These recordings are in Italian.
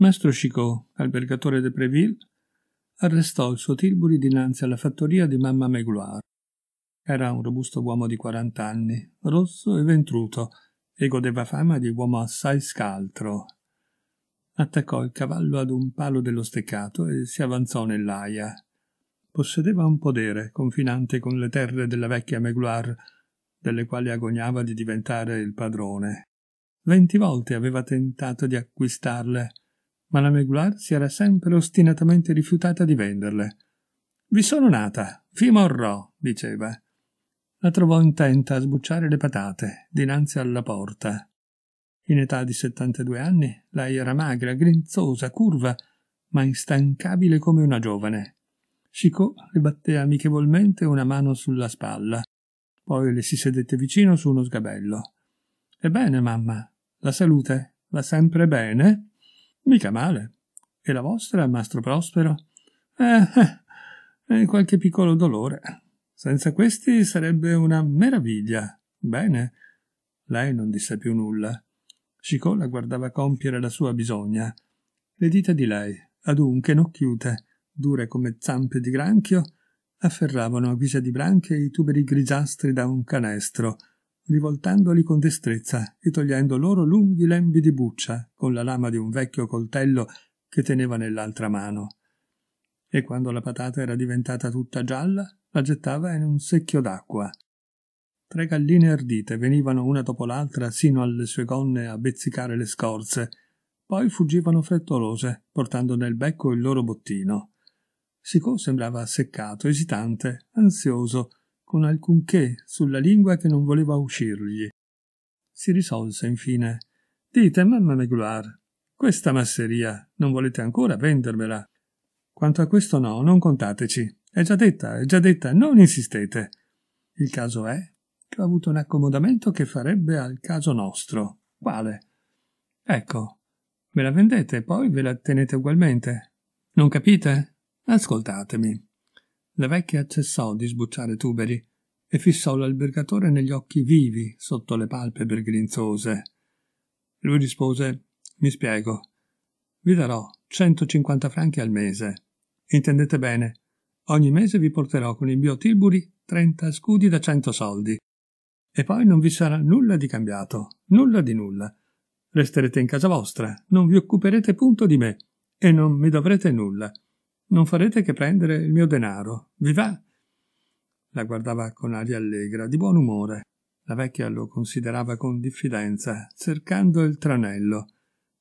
Maestro Chicot, albergatore de Preville, arrestò il suo Tilbury dinanzi alla fattoria di mamma Megloire. Era un robusto uomo di 40 anni, rosso e ventruto, e godeva fama di uomo assai scaltro. Attaccò il cavallo ad un palo dello steccato e si avanzò nell'aia. Possedeva un podere confinante con le terre della vecchia Megloire, delle quali agognava di diventare il padrone. Venti volte aveva tentato di acquistarle, ma la Meglar si era sempre ostinatamente rifiutata di venderle. Vi sono nata, vi morrò, diceva. La trovò intenta a sbucciare le patate, dinanzi alla porta. In età di 72 anni, lei era magra, grinzosa, curva, ma instancabile come una giovane. Cicò le batté amichevolmente una mano sulla spalla. Poi le si sedette vicino su uno sgabello. Ebbene, mamma, la salute va sempre bene? Mica male. E la vostra, mastro Prospero? Eh, eh, qualche piccolo dolore. Senza questi sarebbe una meraviglia. Bene. Lei non disse più nulla. Chicot la guardava compiere la sua bisogna. Le dita di lei, adunche, nocchiute, dure come zampe di granchio, afferravano a guisa di branche i tuberi grigiastri da un canestro, rivoltandoli con destrezza e togliendo loro lunghi lembi di buccia con la lama di un vecchio coltello che teneva nell'altra mano. E quando la patata era diventata tutta gialla, la gettava in un secchio d'acqua. Tre galline ardite venivano una dopo l'altra sino alle sue gonne a bezzicare le scorze, poi fuggivano frettolose, portando nel becco il loro bottino. Sicò sembrava seccato, esitante, ansioso, con alcunché sulla lingua che non voleva uscirgli. Si risolse infine. Dite, mamma Megluar, questa masseria non volete ancora vendermela? Quanto a questo no, non contateci. È già detta, è già detta, non insistete. Il caso è che ho avuto un accomodamento che farebbe al caso nostro. Quale? Ecco, me la vendete e poi ve la tenete ugualmente. Non capite? Ascoltatemi. La vecchia cessò di sbucciare tuberi e fissò l'albergatore negli occhi vivi sotto le palpebre grinzose. Lui rispose Mi spiego. Vi darò 150 franchi al mese. Intendete bene. Ogni mese vi porterò con il mio Tilbury 30 scudi da 100 soldi. E poi non vi sarà nulla di cambiato, nulla di nulla. Resterete in casa vostra, non vi occuperete punto di me e non mi dovrete nulla. Non farete che prendere il mio denaro. Vi va? La guardava con aria allegra, di buon umore. La vecchia lo considerava con diffidenza, cercando il tranello.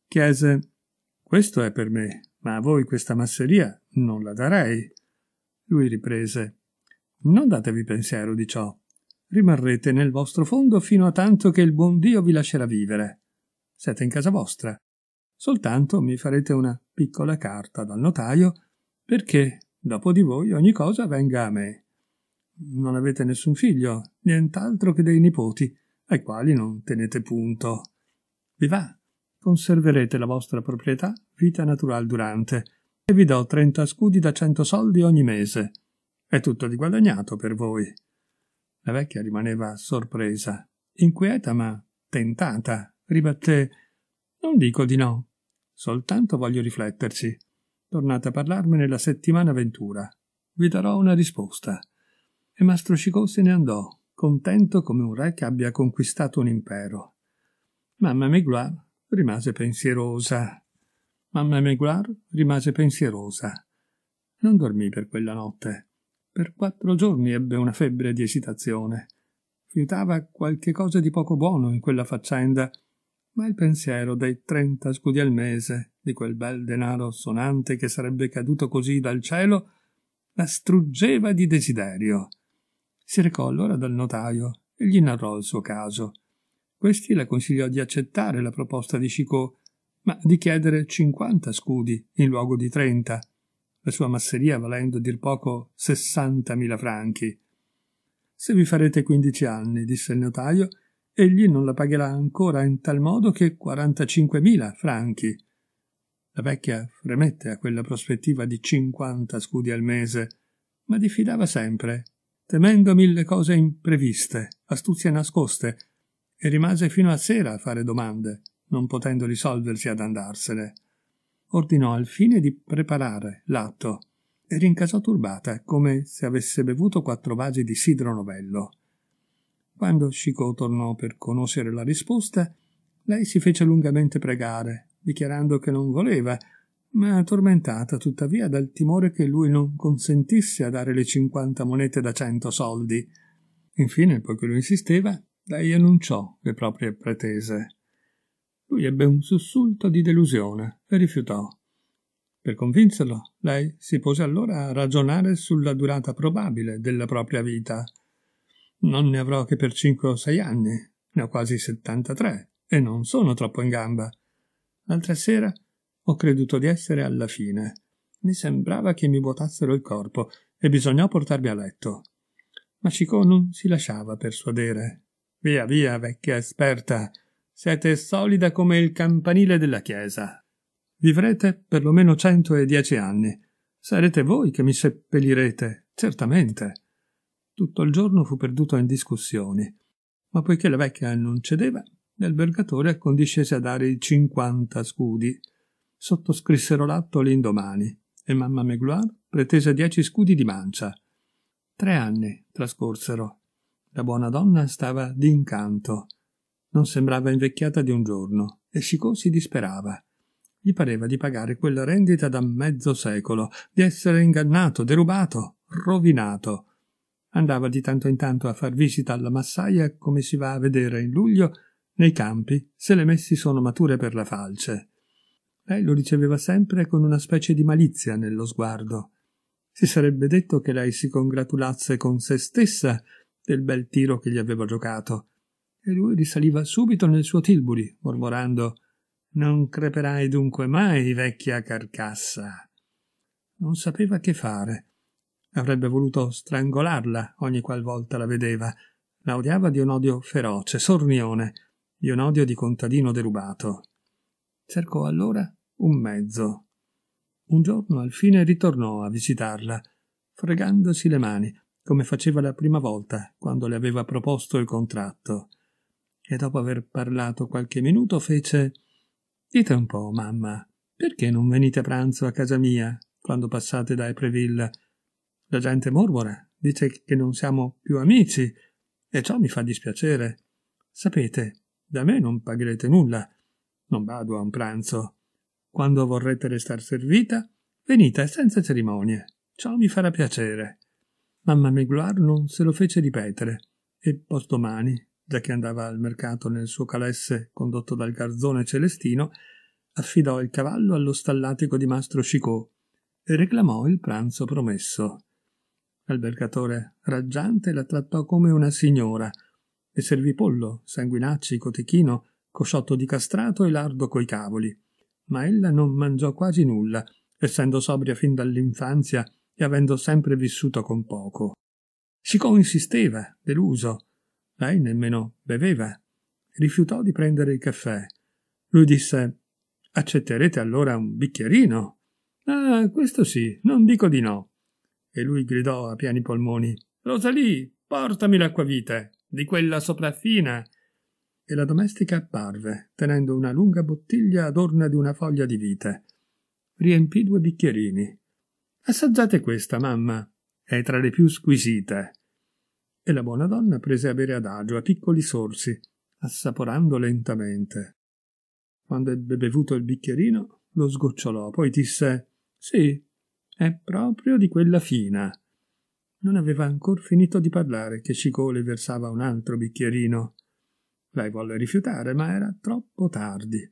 Chiese Questo è per me, ma a voi questa masseria non la darei. Lui riprese Non datevi pensiero di ciò. Rimarrete nel vostro fondo fino a tanto che il buon Dio vi lascerà vivere. Siete in casa vostra. Soltanto mi farete una piccola carta dal notaio perché dopo di voi ogni cosa venga a me. Non avete nessun figlio, nient'altro che dei nipoti, ai quali non tenete punto. Vi va? Conserverete la vostra proprietà vita natural durante, e vi do trenta scudi da cento soldi ogni mese. È tutto di guadagnato per voi. La vecchia rimaneva sorpresa, inquieta ma tentata, ribatté Non dico di no, soltanto voglio rifletterci. Tornate a parlarmene la settimana ventura. Vi darò una risposta. E Mastro Scicò se ne andò, contento come un re che abbia conquistato un impero. Mamma Megloire rimase pensierosa. Mamma Megloire rimase pensierosa. Non dormì per quella notte. Per quattro giorni ebbe una febbre di esitazione. Fiutava qualche cosa di poco buono in quella faccenda ma il pensiero dei trenta scudi al mese, di quel bel denaro sonante che sarebbe caduto così dal cielo, la struggeva di desiderio. Si recò allora dal notaio e gli narrò il suo caso. Questi la consigliò di accettare la proposta di Chicot, ma di chiedere cinquanta scudi in luogo di trenta, la sua masseria valendo a dir poco sessantamila franchi. Se vi farete quindici anni, disse il notaio, egli non la pagherà ancora in tal modo che 45.000 franchi. La vecchia fremette a quella prospettiva di 50 scudi al mese, ma diffidava sempre, temendo mille cose impreviste, astuzie nascoste, e rimase fino a sera a fare domande, non potendo risolversi ad andarsene. Ordinò al fine di preparare l'atto e rincasò turbata, come se avesse bevuto quattro vasi di sidro novello. Quando Shiko tornò per conoscere la risposta, lei si fece lungamente pregare, dichiarando che non voleva, ma tormentata tuttavia dal timore che lui non consentisse a dare le cinquanta monete da cento soldi. Infine, poiché lui insisteva, lei annunciò le proprie pretese. Lui ebbe un sussulto di delusione e rifiutò. Per convincerlo, lei si pose allora a ragionare sulla durata probabile della propria vita. Non ne avrò che per 5 o 6 anni, ne ho quasi 73 e non sono troppo in gamba. L'altra sera ho creduto di essere alla fine. Mi sembrava che mi vuotassero il corpo e bisognò portarmi a letto. Ma Cicò non si lasciava persuadere. Via, via, vecchia esperta, siete solida come il campanile della chiesa. Vivrete per lo meno cento e dieci anni. Sarete voi che mi seppellirete, certamente. Tutto il giorno fu perduto in discussioni, ma poiché la vecchia non cedeva, l'albergatore accondiscese a dare i cinquanta scudi. Sottoscrissero l'atto l'indomani e mamma Megloire pretese dieci scudi di mancia. Tre anni trascorsero. La buona donna stava d'incanto. Non sembrava invecchiata di un giorno e Chicot si disperava. Gli pareva di pagare quella rendita da mezzo secolo, di essere ingannato, derubato, rovinato andava di tanto in tanto a far visita alla massaia come si va a vedere in luglio nei campi se le messi sono mature per la falce. Lei lo riceveva sempre con una specie di malizia nello sguardo. Si sarebbe detto che lei si congratulasse con se stessa del bel tiro che gli aveva giocato. E lui risaliva subito nel suo tilburi, mormorando Non creperai dunque mai, vecchia carcassa. Non sapeva che fare. Avrebbe voluto strangolarla ogni qualvolta la vedeva. La odiava di un odio feroce, sornione, di un odio di contadino derubato. Cercò allora un mezzo. Un giorno al fine ritornò a visitarla, fregandosi le mani, come faceva la prima volta quando le aveva proposto il contratto. E dopo aver parlato qualche minuto fece Dite un po', mamma, perché non venite a pranzo a casa mia quando passate da Epreville? La gente mormora, dice che non siamo più amici, e ciò mi fa dispiacere. Sapete, da me non pagherete nulla. Non vado a un pranzo. Quando vorrete restar servita, venite senza cerimonie. Ciò mi farà piacere. Mamma Megloire non se lo fece ripetere, e postomani, già che andava al mercato nel suo calesse condotto dal garzone celestino, affidò il cavallo allo stallatico di mastro Chicot e reclamò il pranzo promesso. L'albergatore raggiante la trattò come una signora e servì pollo, sanguinacci, cotechino, cosciotto di castrato e lardo coi cavoli. Ma ella non mangiò quasi nulla, essendo sobria fin dall'infanzia e avendo sempre vissuto con poco. Chicon insisteva, deluso. Lei nemmeno beveva. Rifiutò di prendere il caffè. Lui disse Accetterete allora un bicchierino? Ah, questo sì, non dico di no e lui gridò a pieni polmoni Rosalì, portami l'acquavite, di quella sopraffina. E la domestica apparve, tenendo una lunga bottiglia adorna di una foglia di vite. Riempì due bicchierini. Assaggiate questa, mamma. È tra le più squisite. E la buona donna prese a bere adagio, a piccoli sorsi, assaporando lentamente. Quando ebbe bevuto il bicchierino, lo sgocciolò, poi disse Sì, è proprio di quella fina. Non aveva ancor finito di parlare che Cicò le versava un altro bicchierino. Lei volle rifiutare, ma era troppo tardi.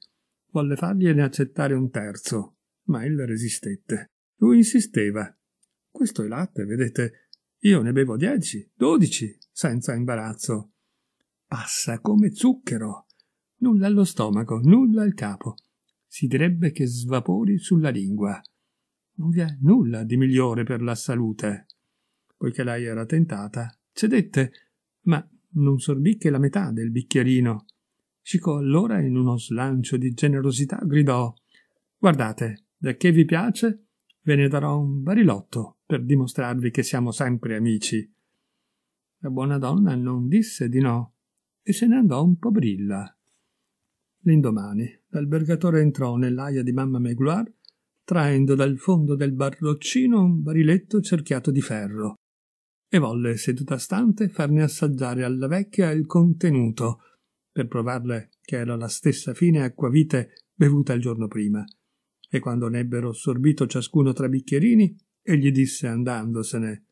Volle fargliene accettare un terzo, ma ella resistette. Lui insisteva. Questo è latte, vedete. Io ne bevo dieci, dodici, senza imbarazzo. Passa come zucchero. Nulla allo stomaco, nulla al capo. Si direbbe che svapori sulla lingua non vi è nulla di migliore per la salute. Poiché lei era tentata, cedette, ma non sorbì che la metà del bicchierino. Cicò allora in uno slancio di generosità gridò Guardate, da che vi piace, ve ne darò un barilotto per dimostrarvi che siamo sempre amici. La buona donna non disse di no e se ne andò un po' brilla. L'indomani l'albergatore entrò nell'aia di mamma Megloire traendo dal fondo del barroccino un bariletto cerchiato di ferro, e volle seduta stante farne assaggiare alla vecchia il contenuto, per provarle che era la stessa fine acquavite bevuta il giorno prima. E quando ne ebbero sorbito ciascuno tre bicchierini, egli disse andandosene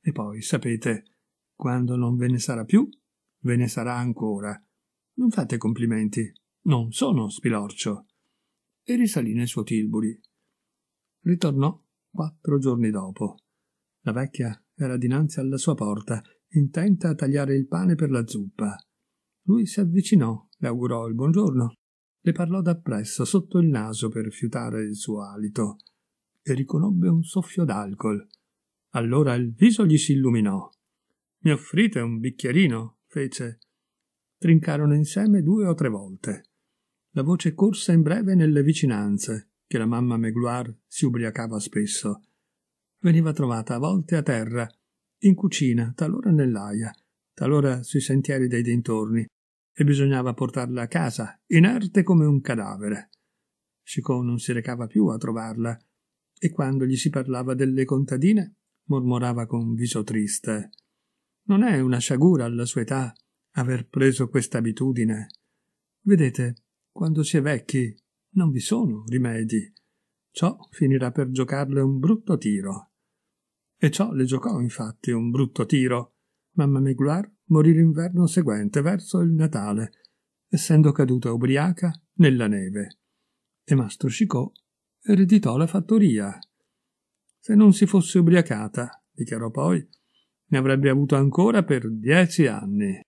E poi, sapete, quando non ve ne sarà più, ve ne sarà ancora. Non fate complimenti, non sono spilorcio. E risalì nel suo Tilburi. Ritornò quattro giorni dopo. La vecchia era dinanzi alla sua porta, intenta a tagliare il pane per la zuppa. Lui si avvicinò, le augurò il buongiorno, le parlò dappresso sotto il naso per fiutare il suo alito e riconobbe un soffio d'alcol. Allora il viso gli si illuminò. Mi offrite un bicchierino? fece. Trincarono insieme due o tre volte. La voce corse in breve nelle vicinanze che la mamma Megloire si ubriacava spesso. Veniva trovata a volte a terra, in cucina, talora nell'aia, talora sui sentieri dei dintorni, e bisognava portarla a casa, inerte come un cadavere. Chicot non si recava più a trovarla, e quando gli si parlava delle contadine, mormorava con viso triste. Non è una sciagura alla sua età aver preso questa abitudine. Vedete, quando si è vecchi, non vi sono rimedi. Ciò finirà per giocarle un brutto tiro. E ciò le giocò infatti un brutto tiro. Mamma Megluar morì l'inverno seguente, verso il Natale, essendo caduta ubriaca nella neve. E Mastro Cicò ereditò la fattoria. Se non si fosse ubriacata, dichiarò poi, ne avrebbe avuto ancora per dieci anni.